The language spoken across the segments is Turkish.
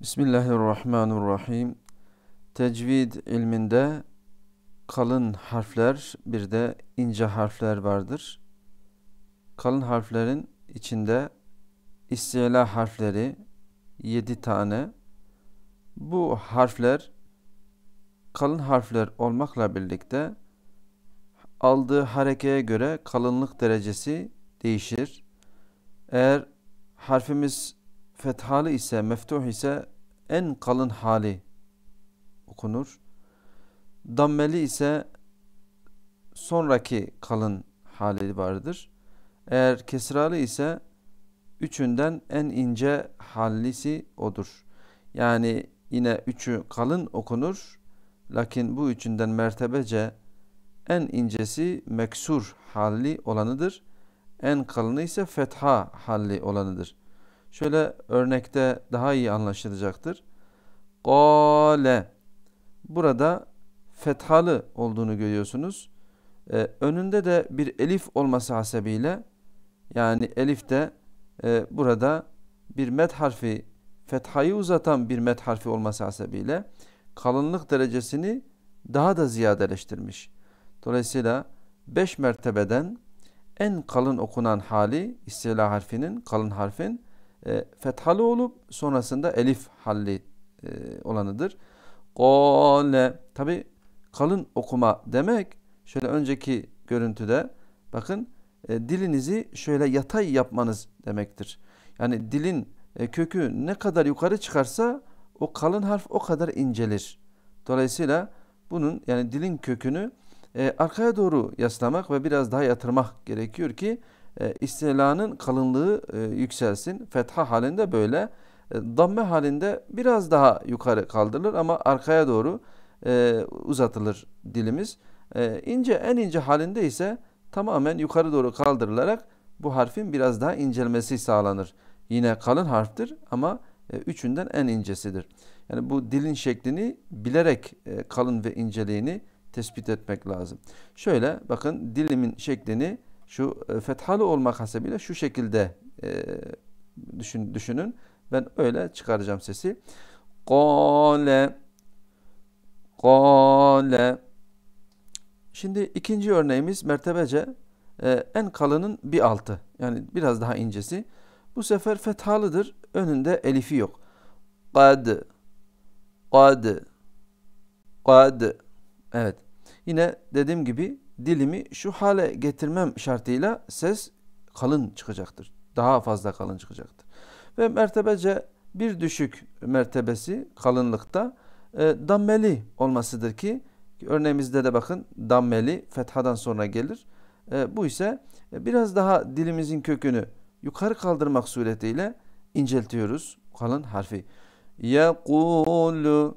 Bismillahirrahmanirrahim. Tecvid ilminde kalın harfler bir de ince harfler vardır. Kalın harflerin içinde istila harfleri yedi tane. Bu harfler kalın harfler olmakla birlikte aldığı harekeye göre kalınlık derecesi değişir. Eğer harfimiz fethalı ise, meftuh ise en kalın hali okunur. Dammeli ise sonraki kalın hali vardır. Eğer kesralı ise üçünden en ince hallisi odur. Yani yine üçü kalın okunur. Lakin bu üçünden mertebece en incesi meksur halli olanıdır. En kalını ise fetha halli olanıdır. Şöyle örnekte daha iyi anlaşılacaktır. Gale. Burada fethalı olduğunu görüyorsunuz. Ee, önünde de bir elif olması hasebiyle yani elif de e, burada bir met harfi fethayı uzatan bir met harfi olması hasebiyle kalınlık derecesini daha da ziyadeleştirmiş. Dolayısıyla 5 mertebeden en kalın okunan hali istila harfinin, kalın harfin e, fethalı olup sonrasında elif halli e, olanıdır. Kale tabi kalın okuma demek şöyle önceki görüntüde bakın e, dilinizi şöyle yatay yapmanız demektir. Yani dilin e, kökü ne kadar yukarı çıkarsa o kalın harf o kadar incelir. Dolayısıyla bunun yani dilin kökünü e, arkaya doğru yaslamak ve biraz daha yatırmak gerekiyor ki e, istilanın kalınlığı e, yükselsin. Fetha halinde böyle. E, damme halinde biraz daha yukarı kaldırılır ama arkaya doğru e, uzatılır dilimiz. ince en ince halinde ise tamamen yukarı doğru kaldırılarak bu harfin biraz daha incelmesi sağlanır. Yine kalın harftir ama üçünden en incesidir. Yani bu dilin şeklini bilerek kalın ve inceliğini tespit etmek lazım. Şöyle bakın dilimin şeklini şu e, fethalı olmak hasebiyle şu şekilde e, düşün, düşünün. Ben öyle çıkaracağım sesi. Kale Kale Şimdi ikinci örneğimiz mertebece e, en kalının bir altı. Yani biraz daha incesi. Bu sefer fethalıdır. Önünde elifi yok. Kad Kad Kad Evet. Yine dediğim gibi dilimi şu hale getirmem şartıyla ses kalın çıkacaktır. Daha fazla kalın çıkacaktır. Ve mertebece bir düşük mertebesi kalınlıkta e, dammeli olmasıdır ki örneğimizde de bakın dammeli fethadan sonra gelir. E, bu ise e, biraz daha dilimizin kökünü yukarı kaldırmak suretiyle inceltiyoruz kalın harfi. Yekulu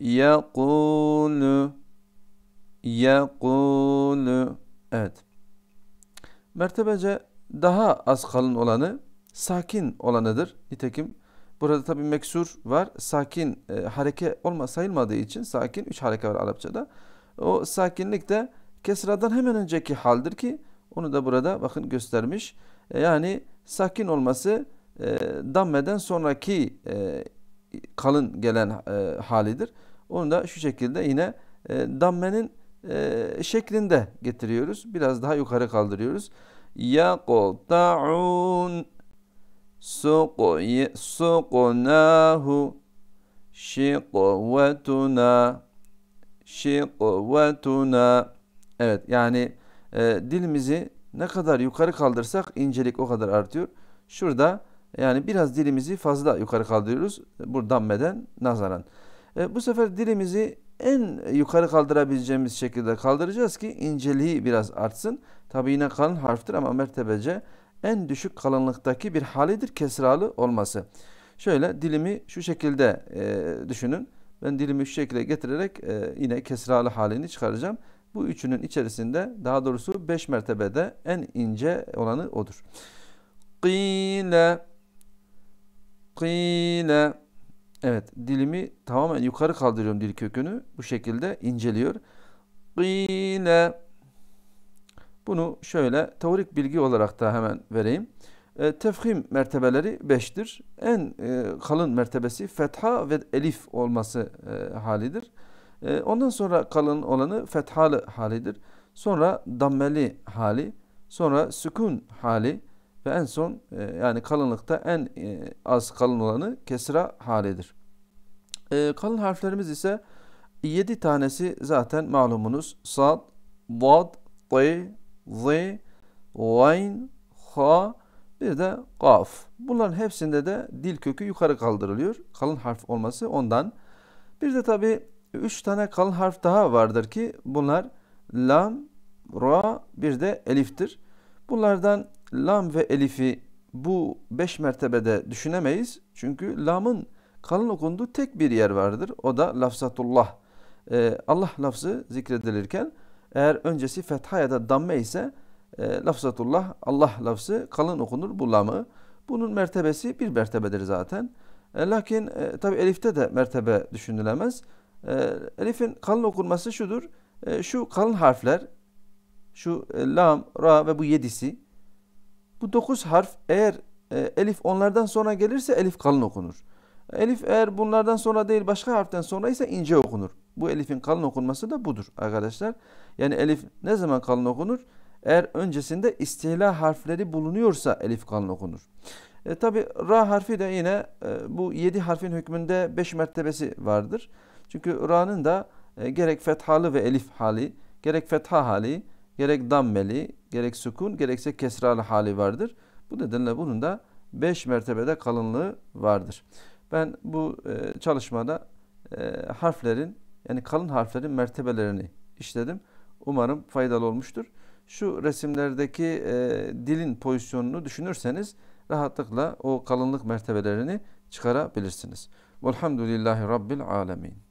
Yekulu yekulu. Evet. Mertebece daha az kalın olanı sakin olanıdır. Nitekim burada tabi meksur var. Sakin e, hareke olma sayılmadığı için sakin 3 hareke var Arapçada. O sakinlik de kesradan hemen önceki haldir ki onu da burada bakın göstermiş. E, yani sakin olması e, dammeden sonraki e, kalın gelen e, halidir. Onu da şu şekilde yine e, dammenin e, şeklinde getiriyoruz. Biraz daha yukarı kaldırıyoruz. Yakotaun suqnahu şikvetuna şikvetuna Evet yani e, dilimizi ne kadar yukarı kaldırsak incelik o kadar artıyor. Şurada yani biraz dilimizi fazla yukarı kaldırıyoruz. Buradan meden nazaran. E, bu sefer dilimizi en yukarı kaldırabileceğimiz şekilde kaldıracağız ki inceliği biraz artsın. Tabi yine kalın harftir ama mertebece en düşük kalınlıktaki bir halidir kesralı olması. Şöyle dilimi şu şekilde e, düşünün. Ben dilimi şu şekilde getirerek e, yine kesralı halini çıkaracağım. Bu üçünün içerisinde daha doğrusu beş mertebede en ince olanı odur. Qile Qile Evet dilimi tamamen yukarı kaldırıyorum dil kökünü. Bu şekilde inceliyor. Gile. Bunu şöyle teorik bilgi olarak da hemen vereyim. E, tefhim mertebeleri 5'tir. En e, kalın mertebesi fetha ve elif olması e, halidir. E, ondan sonra kalın olanı fethalı halidir. Sonra dammeli hali, sonra sükun hali, ve en son e, yani kalınlıkta en e, az kalın olanı kesra halidir. E, kalın harflerimiz ise 7 tanesi zaten malumunuz. Sad, vad, tı, zı, vayn, ha, bir de kaf. Bunların hepsinde de dil kökü yukarı kaldırılıyor. Kalın harf olması ondan. Bir de tabi 3 tane kalın harf daha vardır ki bunlar lam, ra bir de eliftir. Bunlardan lam ve elifi bu beş mertebede düşünemeyiz. Çünkü lamın kalın okunduğu tek bir yer vardır. O da lafzatullah. Ee, Allah lafzı zikredilirken eğer öncesi fetha ya da damme ise e, lafzatullah, Allah lafzı kalın okunur bu lamı. Bunun mertebesi bir mertebedir zaten. E, lakin e, tabi elifte de mertebe düşünülemez. E, elifin kalın okunması şudur. E, şu kalın harfler, şu e, lam, ra ve bu yedisi bu dokuz harf eğer e, elif onlardan sonra gelirse elif kalın okunur. Elif eğer bunlardan sonra değil başka harften sonra ise ince okunur. Bu elifin kalın okunması da budur arkadaşlar. Yani elif ne zaman kalın okunur? Eğer öncesinde istila harfleri bulunuyorsa elif kalın okunur. E, Tabi ra harfi de yine e, bu yedi harfin hükmünde beş mertebesi vardır. Çünkü ra'nın da e, gerek fethalı ve elif hali, gerek fetha hali, gerek dammeli, gerek sukun, gerekse kesralı hali vardır. Bu nedenle bunun da 5 mertebede kalınlığı vardır. Ben bu e, çalışmada e, harflerin yani kalın harflerin mertebelerini işledim. Umarım faydalı olmuştur. Şu resimlerdeki e, dilin pozisyonunu düşünürseniz rahatlıkla o kalınlık mertebelerini çıkarabilirsiniz. Velhamdülillahi Rabbil Alemin.